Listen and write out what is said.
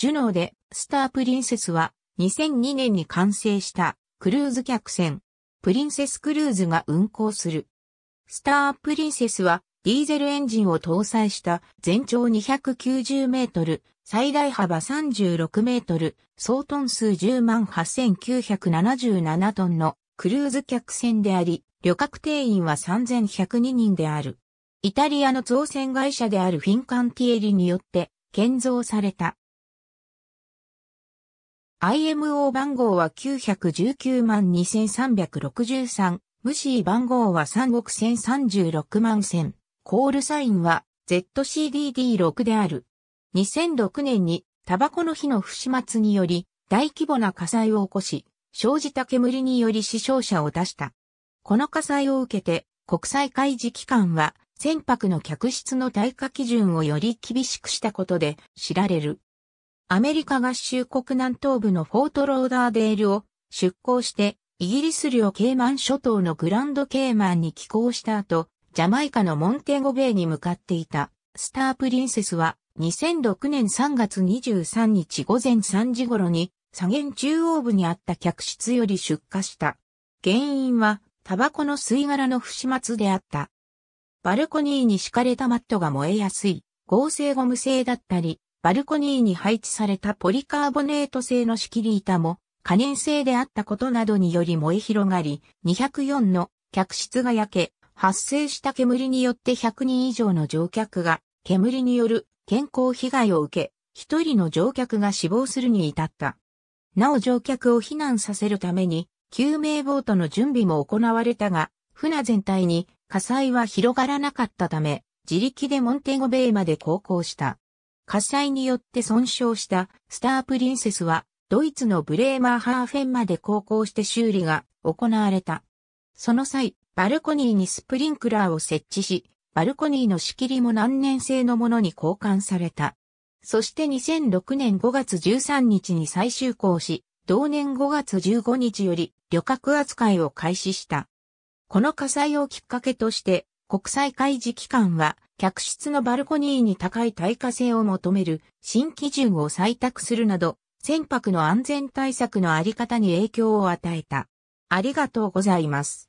ジュノーでスタープリンセスは2002年に完成したクルーズ客船プリンセスクルーズが運航する。スタープリンセスはディーゼルエンジンを搭載した全長290メートル、最大幅36メートル、総トン数10万8977トンのクルーズ客船であり、旅客定員は3102人である。イタリアの造船会社であるフィンカンティエリによって建造された。IMO 番号は919万2363、無視番号は3億1036万1000、コールサインは ZCDD6 である。2006年にタバコの火の不始末により大規模な火災を起こし、生じた煙により死傷者を出した。この火災を受けて国際開示機関は船舶の客室の耐火基準をより厳しくしたことで知られる。アメリカ合衆国南東部のフォートローダーデールを出港して、イギリス領ケイマン諸島のグランドケイマンに寄港した後、ジャマイカのモンテゴベイに向かっていたスタープリンセスは2006年3月23日午前3時頃に左舷中央部にあった客室より出火した。原因はタバコの吸い殻の不始末であった。バルコニーに敷かれたマットが燃えやすい合成ゴム製だったり、バルコニーに配置されたポリカーボネート製の仕切り板も可燃性であったことなどにより燃え広がり、204の客室が焼け、発生した煙によって100人以上の乗客が煙による健康被害を受け、1人の乗客が死亡するに至った。なお乗客を避難させるために救命ボートの準備も行われたが、船全体に火災は広がらなかったため、自力でモンテゴベイまで航行した。火災によって損傷したスタープリンセスはドイツのブレーマーハーフェンまで航行して修理が行われた。その際、バルコニーにスプリンクラーを設置し、バルコニーの仕切りも何年製のものに交換された。そして2006年5月13日に再就航し、同年5月15日より旅客扱いを開始した。この火災をきっかけとして、国際開示機関は、客室のバルコニーに高い耐火性を求める新基準を採択するなど、船舶の安全対策のあり方に影響を与えた。ありがとうございます。